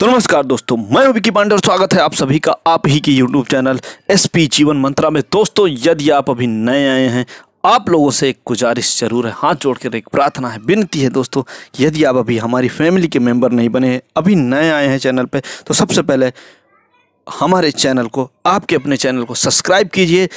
तो नमस्कार दोस्तों मैं हूं विकी पांडे और स्वागत है आप सभी का आप ही के यूट्यूब चैनल एस पी जीवन मंत्रा में दोस्तों यदि आप अभी नए आए हैं आप लोगों से एक गुजारिश जरूर है हाथ जोड़कर एक प्रार्थना है विनती है दोस्तों यदि आप अभी हमारी फैमिली के मेंबर नहीं बने हैं अभी नए आए हैं चैनल पर तो सबसे पहले हमारे चैनल को आपके अपने चैनल को सब्सक्राइब कीजिए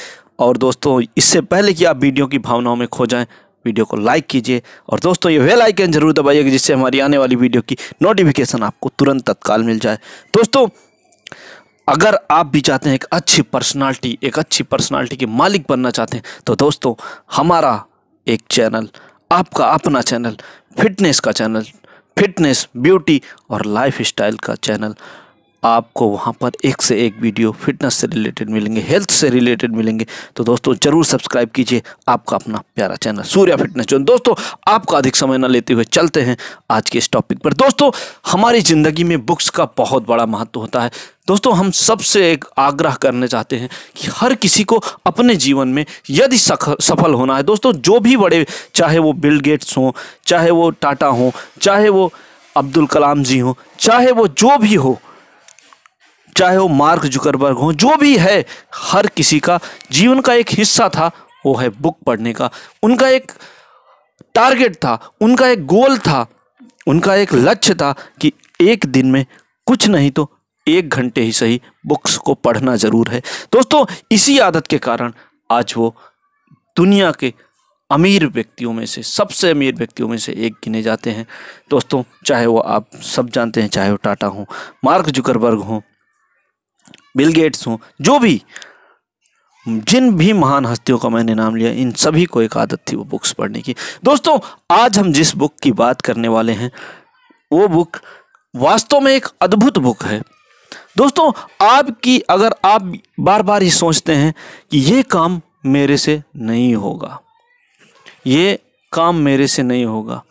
और दोस्तों इससे पहले कि आप वीडियो की भावनाओं में खो जाएँ वीडियो को लाइक कीजिए और दोस्तों ये वेल आइकन जरूर दबाइएगा जिससे हमारी आने वाली वीडियो की नोटिफिकेशन आपको तुरंत तत्काल मिल जाए दोस्तों अगर आप भी चाहते हैं एक अच्छी पर्सनालिटी एक अच्छी पर्सनालिटी के मालिक बनना चाहते हैं तो दोस्तों हमारा एक चैनल आपका अपना चैनल फिटनेस का चैनल फिटनेस ब्यूटी और लाइफ स्टाइल का चैनल आपको वहाँ पर एक से एक वीडियो फिटनेस से रिलेटेड मिलेंगे हेल्थ से रिलेटेड मिलेंगे तो दोस्तों ज़रूर सब्सक्राइब कीजिए आपका अपना प्यारा चैनल सूर्या फिटनेस जो दोस्तों आपका अधिक समय न लेते हुए चलते हैं आज के इस टॉपिक पर दोस्तों हमारी ज़िंदगी में बुक्स का बहुत बड़ा महत्व होता है दोस्तों हम सबसे एक आग्रह करने चाहते हैं कि हर किसी को अपने जीवन में यदि सफल होना है दोस्तों जो भी बड़े चाहे वो बिल गेट्स हों चाहे वो टाटा हों चाहे वो अब्दुल कलाम जी हों चाहे वो जो भी हो चाहे वो मार्क जुकरबर्ग हो जो भी है हर किसी का जीवन का एक हिस्सा था वो है बुक पढ़ने का उनका एक टारगेट था उनका एक गोल था उनका एक लक्ष्य था कि एक दिन में कुछ नहीं तो एक घंटे ही सही बुक्स को पढ़ना ज़रूर है दोस्तों इसी आदत के कारण आज वो दुनिया के अमीर व्यक्तियों में से सबसे अमीर व्यक्तियों में से एक गिने जाते हैं दोस्तों चाहे वो आप सब जानते हैं चाहे वो टाटा हों मार्क जुकरबर्ग हों बिल गेट्स हों जो भी जिन भी महान हस्तियों का मैंने नाम लिया इन सभी को एक आदत थी वो बुक्स पढ़ने की दोस्तों आज हम जिस बुक की बात करने वाले हैं वो बुक वास्तव में एक अद्भुत बुक है दोस्तों आपकी अगर आप बार बार ये सोचते हैं कि ये काम मेरे से नहीं होगा ये काम मेरे से नहीं होगा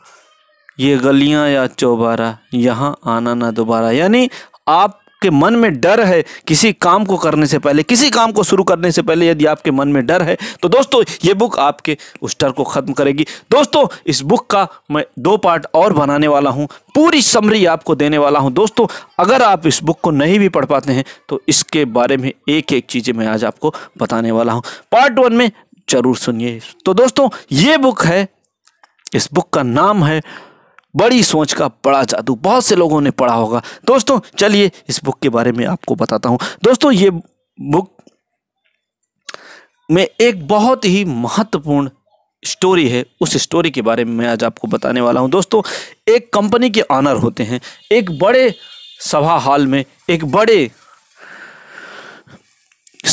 ये गलियां या चौबारा यहाँ आना ना दोबारा यानी आप आपके मन में डर है किसी काम को करने से पहले किसी काम को शुरू करने से पहले यदि आपके मन में डर है तो दोस्तों ये बुक आपके उस डर को ख़त्म करेगी दोस्तों इस बुक का मैं दो पार्ट और बनाने वाला हूँ पूरी समरी आपको देने वाला हूँ दोस्तों अगर आप इस बुक को नहीं भी पढ़ पाते हैं तो इसके बारे में एक एक चीज़ें मैं आज आपको बताने वाला हूँ पार्ट वन में ज़रूर सुनिए तो दोस्तों ये बुक है इस बुक का नाम है बड़ी सोच का बड़ा जादू बहुत से लोगों ने पढ़ा होगा दोस्तों चलिए इस बुक के बारे में आपको बताता हूँ दोस्तों ये बुक में एक बहुत ही महत्वपूर्ण स्टोरी है उस स्टोरी के बारे में मैं आज आपको बताने वाला हूँ दोस्तों एक कंपनी के ऑनर होते हैं एक बड़े सभा हॉल में एक बड़े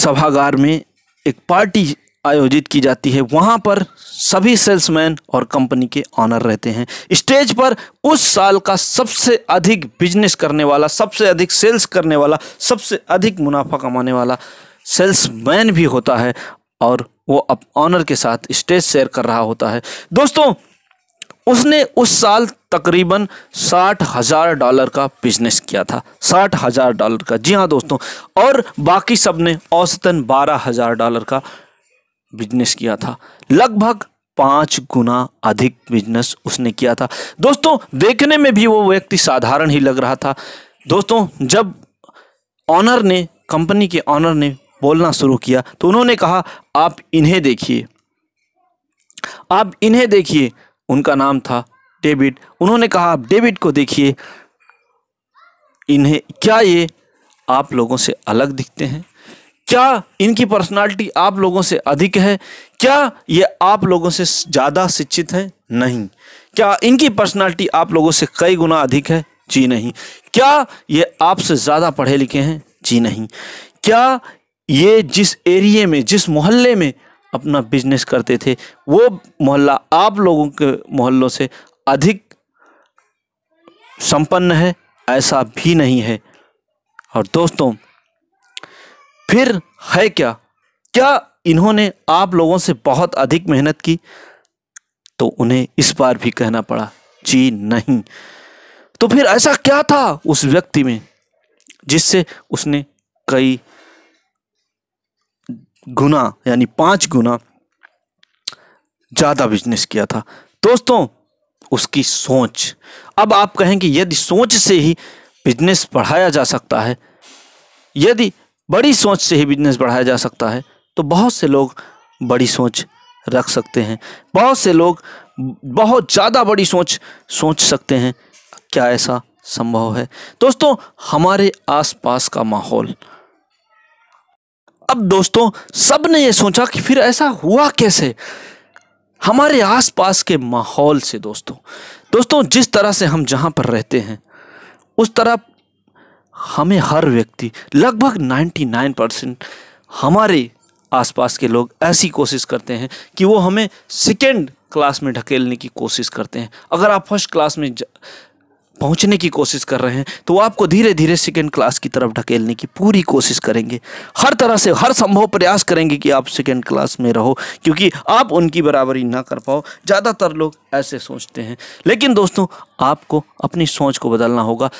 सभागार में एक पार्टी आयोजित की जाती है वहाँ पर सभी सेल्समैन और कंपनी के ऑनर रहते हैं स्टेज पर उस साल का सबसे अधिक बिजनेस करने वाला सबसे अधिक सेल्स करने वाला सबसे अधिक मुनाफा कमाने वाला सेल्समैन भी होता है और वो अब ऑनर के साथ स्टेज शेयर कर रहा होता है दोस्तों उसने उस साल तकरीबन साठ हज़ार डॉलर का बिजनेस किया था साठ हज़ार डॉलर का जी हाँ दोस्तों और बाकी सब ने औसतन बारह हज़ार डॉलर का बिजनेस किया था लगभग पाँच गुना अधिक बिजनेस उसने किया था दोस्तों देखने में भी वो व्यक्ति साधारण ही लग रहा था दोस्तों जब ऑनर ने कंपनी के ऑनर ने बोलना शुरू किया तो उन्होंने कहा आप इन्हें देखिए आप इन्हें देखिए उनका नाम था डेविड उन्होंने कहा आप डेविड को देखिए इन्हें क्या ये आप लोगों से अलग दिखते हैं क्या इनकी पर्सनालिटी आप लोगों से अधिक है क्या ये आप लोगों से ज़्यादा शिक्षित हैं नहीं क्या इनकी पर्सनालिटी आप लोगों से कई गुना अधिक है जी नहीं क्या ये आपसे ज़्यादा पढ़े लिखे हैं जी नहीं क्या ये जिस एरिए में जिस मोहल्ले में अपना बिजनेस करते थे वो मोहल्ला आप लोगों के मोहल्लों से अधिक संपन्न है ऐसा भी नहीं है और दोस्तों फिर है क्या क्या इन्होंने आप लोगों से बहुत अधिक मेहनत की तो उन्हें इस बार भी कहना पड़ा जी नहीं तो फिर ऐसा क्या था उस व्यक्ति में जिससे उसने कई गुना यानी पांच गुना ज़्यादा बिजनेस किया था दोस्तों उसकी सोच अब आप कहेंगे यदि सोच से ही बिजनेस बढ़ाया जा सकता है यदि बड़ी सोच से ही बिजनेस बढ़ाया जा सकता है तो बहुत से लोग बड़ी सोच रख सकते हैं बहुत से लोग बहुत ज़्यादा बड़ी सोच सोच सकते हैं क्या ऐसा संभव है दोस्तों हमारे आसपास का माहौल अब दोस्तों सब ने ये सोचा कि फिर ऐसा हुआ कैसे हमारे आसपास के माहौल से दोस्तों दोस्तों जिस तरह से हम जहाँ पर रहते हैं उस तरह हमें हर व्यक्ति लगभग 99 परसेंट हमारे आसपास के लोग ऐसी कोशिश करते हैं कि वो हमें सेकेंड क्लास में ढकेलने की कोशिश करते हैं अगर आप फर्स्ट क्लास में पहुंचने की कोशिश कर रहे हैं तो वो आपको धीरे धीरे सेकेंड क्लास की तरफ ढकेलने की पूरी कोशिश करेंगे हर तरह से हर संभव प्रयास करेंगे कि आप सेकेंड क्लास में रहो क्योंकि आप उनकी बराबरी ना कर पाओ ज़्यादातर लोग ऐसे सोचते हैं लेकिन दोस्तों आपको अपनी सोच को बदलना होगा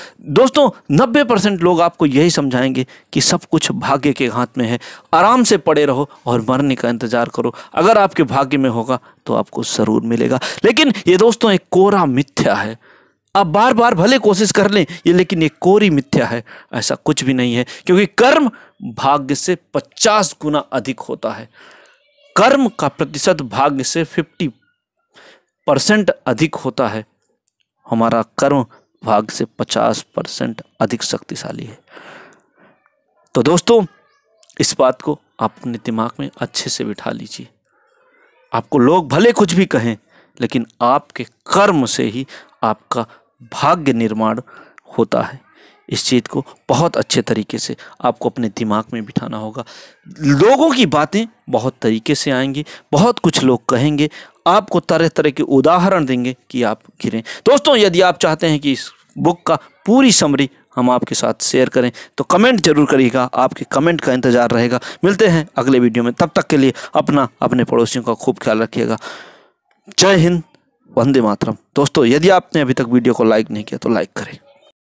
दोस्तों नब्बे परसेंट लोग आपको यही समझाएंगे कि सब कुछ भाग्य के हाथ में है आराम से पड़े रहो और मरने का इंतज़ार करो अगर आपके भाग्य में होगा तो आपको ज़रूर मिलेगा लेकिन ये दोस्तों एक कोरा मिथ्या है आप बार बार भले कोशिश कर लें ये लेकिन एक कोरी मिथ्या है ऐसा कुछ भी नहीं है क्योंकि कर्म भाग्य से पचास गुना अधिक होता है कर्म का प्रतिशत भाग्य से फिफ्टी परसेंट अधिक होता है हमारा कर्म भाग्य से पचास परसेंट अधिक शक्तिशाली है तो दोस्तों इस बात को आप अपने दिमाग में अच्छे से बिठा लीजिए आपको लोग भले कुछ भी कहें लेकिन आपके कर्म से ही आपका भाग्य निर्माण होता है इस चीज़ को बहुत अच्छे तरीके से आपको अपने दिमाग में बिठाना होगा लोगों की बातें बहुत तरीके से आएंगी बहुत कुछ लोग कहेंगे आपको तरह तरह के उदाहरण देंगे कि आप गिरें दोस्तों यदि आप चाहते हैं कि इस बुक का पूरी समरी हम आपके साथ शेयर करें तो कमेंट जरूर करिएगा आपके कमेंट का इंतज़ार रहेगा मिलते हैं अगले वीडियो में तब तक के लिए अपना अपने पड़ोसियों का खूब ख्याल रखिएगा जय हिंद वंदे मातरम दोस्तों यदि आपने अभी तक वीडियो को लाइक नहीं किया तो लाइक करें